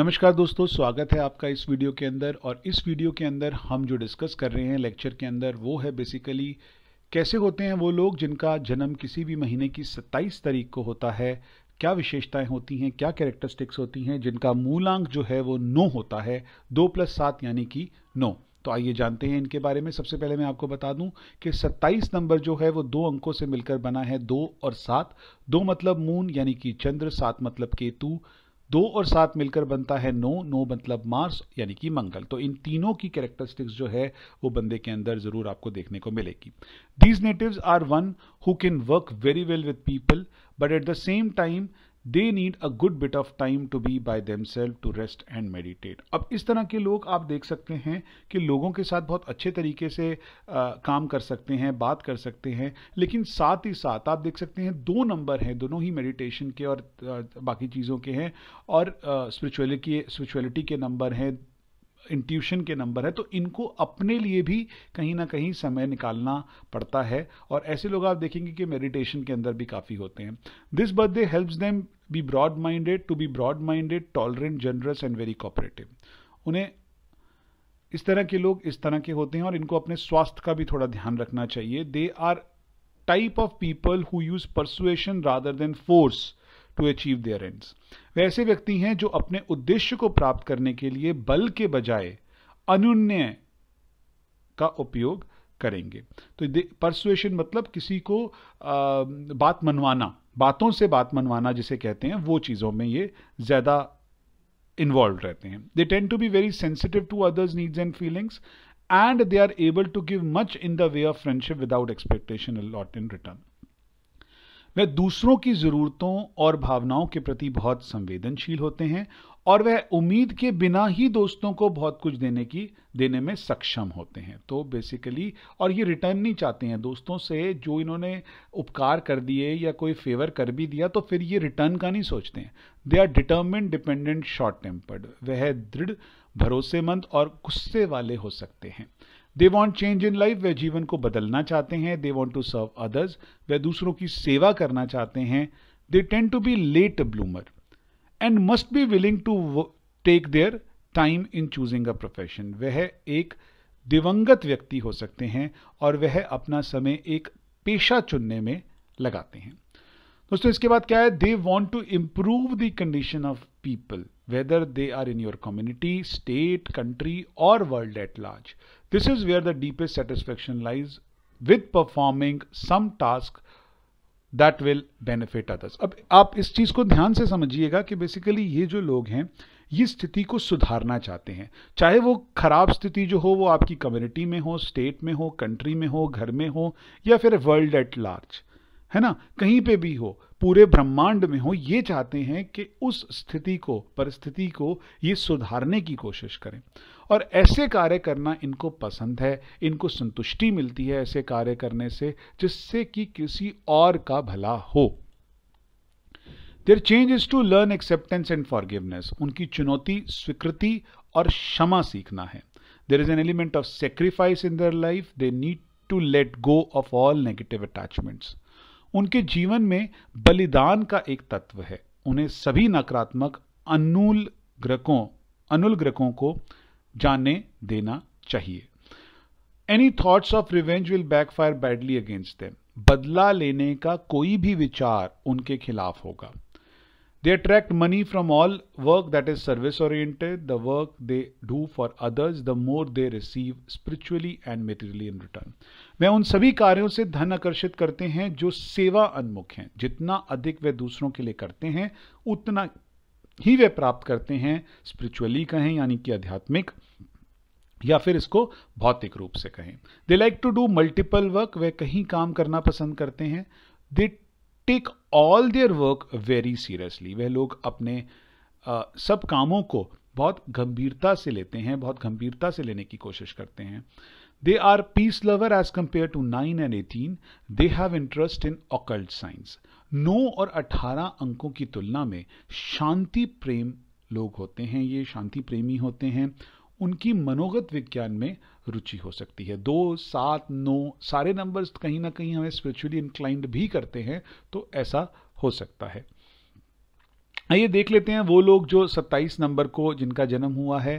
नमस्कार दोस्तों स्वागत है आपका इस वीडियो के अंदर और इस वीडियो के अंदर हम जो डिस्कस कर रहे हैं लेक्चर के अंदर वो है बेसिकली कैसे होते हैं वो लोग जिनका जन्म किसी भी महीने की 27 तारीख को होता है क्या विशेषताएं होती हैं क्या कैरेक्टरिस्टिक्स होती हैं जिनका मूलांक जो है वो नो होता है दो प्लस सात यानी कि नो तो आइए जानते हैं इनके बारे में सबसे पहले मैं आपको बता दूं कि 27 नंबर जो है वो दो अंकों से मिलकर बना है दो और सात दो मतलब मून यानी कि चंद्र सात मतलब केतु दो और सात मिलकर बनता है नो नो मतलब मार्स यानी कि मंगल तो इन तीनों की कैरेक्टरिस्टिक्स जो है वो बंदे के अंदर जरूर आपको देखने को मिलेगी these native are one who can work very well with people but at the same time they need a good bit of time to be by them self to rest and meditate अब इस तरह के लोग आप देख सकते हैं कि लोगों के साथ बहुत अच्छे तरीके से आ, काम कर सकते हैं बात कर सकते हैं लेकिन साथ ही साथ आप देख सकते हैं दो नंबर हैं दोनों ही मेडिटेशन के और आ, बाकी चीज़ों के हैं और स्परिचुअलिटी स्परिचुअलिटी के नंबर हैं इंट्यूशन के नंबर है तो इनको अपने लिए भी कहीं ना कहीं समय निकालना पड़ता है और ऐसे लोग आप देखेंगे कि मेडिटेशन के अंदर भी काफ़ी होते हैं this birthday helps them be broad minded to be broad minded tolerant generous and very cooperative उन्हें इस तरह के लोग इस तरह के होते हैं और इनको अपने स्वास्थ्य का भी थोड़ा ध्यान रखना चाहिए they are type of people who use persuasion rather than force to achieve their ends वैसे व्यक्ति हैं जो अपने उद्देश्य को प्राप्त करने के लिए बल के बजाय अनुन्य का उपयोग करेंगे तो परसुएशन मतलब किसी को आ, बात मनवाना बातों से बात मनवाना जिसे कहते हैं वो चीज़ों में ये ज़्यादा इन्वॉल्व रहते हैं they tend to be very sensitive to others needs and feelings and they are able to give much in the way of friendship without expectation lot in return वह दूसरों की ज़रूरतों और भावनाओं के प्रति बहुत संवेदनशील होते हैं और वह उम्मीद के बिना ही दोस्तों को बहुत कुछ देने की देने में सक्षम होते हैं तो बेसिकली और ये रिटर्न नहीं चाहते हैं दोस्तों से जो इन्होंने उपकार कर दिए या कोई फेवर कर भी दिया तो फिर ये रिटर्न का नहीं सोचते हैं they are determined dependent short tempered वह दृढ़ भरोसेमंद और गुस्से वाले हो सकते हैं they want change in life वह जीवन को बदलना चाहते हैं they want to serve others वे दूसरों की सेवा करना चाहते हैं they tend to be late bloomer and must be willing to take their time in choosing a profession वह एक दिवंगत व्यक्ति हो सकते हैं और वह अपना समय एक पेशा चुनने में लगाते हैं दोस्तों इसके बाद क्या है they want to improve the condition of people whether they are in your community state country और world at large this is where the deepest satisfaction lies with performing some task that will benefit others अब आप इस चीज़ को ध्यान से समझिएगा कि basically ये जो लोग हैं ये स्थिति को सुधारना चाहते हैं चाहे वो खराब स्थिति जो हो वो आपकी कम्युनिटी में हो स्टेट में हो कंट्री में हो घर में हो या फिर वर्ल्ड एट लार्ज है ना कहीं पे भी हो पूरे ब्रह्मांड में हो ये चाहते हैं कि उस स्थिति को परिस्थिति को ये सुधारने की कोशिश करें और ऐसे कार्य करना इनको पसंद है इनको संतुष्टि मिलती है ऐसे कार्य करने से जिससे कि किसी और का भला हो their change is to learn acceptance and forgiveness उनकी चुनौती स्वीकृति और क्षमा सीखना है there is an element of sacrifice in their life they need to let go of all negative attachments उनके जीवन में बलिदान का एक तत्व है उन्हें सभी नकारात्मक अनुल ग्रकों अनुल ग्रकों को जानने देना चाहिए any thoughts of revenge will backfire badly against them बदला लेने का कोई भी विचार उनके खिलाफ होगा They attract money from all work that is service oriented, the work they do for others, the more they receive spiritually and materially in return. वह उन सभी कार्यों से धन आकर्षित करते हैं जो सेवा अनमुख हैं जितना अधिक वे दूसरों के लिए करते हैं उतना ही वे प्राप्त करते हैं स्पिरिचुअली कहें यानी कि आध्यात्मिक या फिर इसको भौतिक रूप से कहें they like to do multiple work वे कहीं काम करना पसंद करते हैं they take all their work very seriously वह लोग अपने आ, सब कामों को बहुत गंभीरता से लेते हैं बहुत गंभीरता से लेने की कोशिश करते हैं they are peace lover as compare to nine and eighteen they have interest in occult science नौ और अठारह अंकों की तुलना में शांति प्रेम लोग होते हैं ये शांति प्रेमी होते हैं उनकी मनोगत विज्ञान में रुचि हो सकती है दो सात नौ सारे नंबर्स कहीं ना कहीं हमें स्पिरिचुअली इंक्लाइंड भी करते हैं तो ऐसा हो सकता है आइए देख लेते हैं वो लोग जो 27 नंबर को जिनका जन्म हुआ है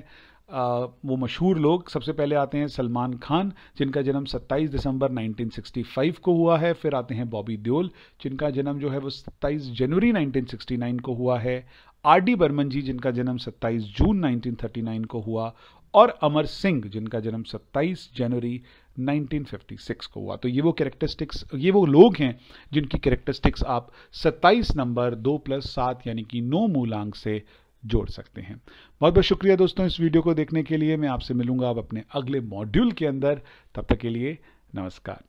आ, वो मशहूर लोग सबसे पहले आते हैं सलमान खान जिनका जन्म 27 दिसंबर 1965 को हुआ है फिर आते हैं बॉबी देओल जिनका जन्म जो है वो 27 जनवरी 1969 को हुआ है आर डी बर्मन जी जिनका जन्म 27 जून 1939 को हुआ और अमर सिंह जिनका जन्म 27 जनवरी 1956 को हुआ तो ये वो कैरेक्टरिस्टिक्स ये वो लोग हैं जिनकी कैरेक्टरिस्टिक्स आप 27 नंबर दो प्लस सात यानी कि नौ मूलांक से जोड़ सकते हैं बहुत बहुत शुक्रिया दोस्तों इस वीडियो को देखने के लिए मैं आपसे मिलूंगा आप अपने अगले मॉड्यूल के अंदर तब तक के लिए नमस्कार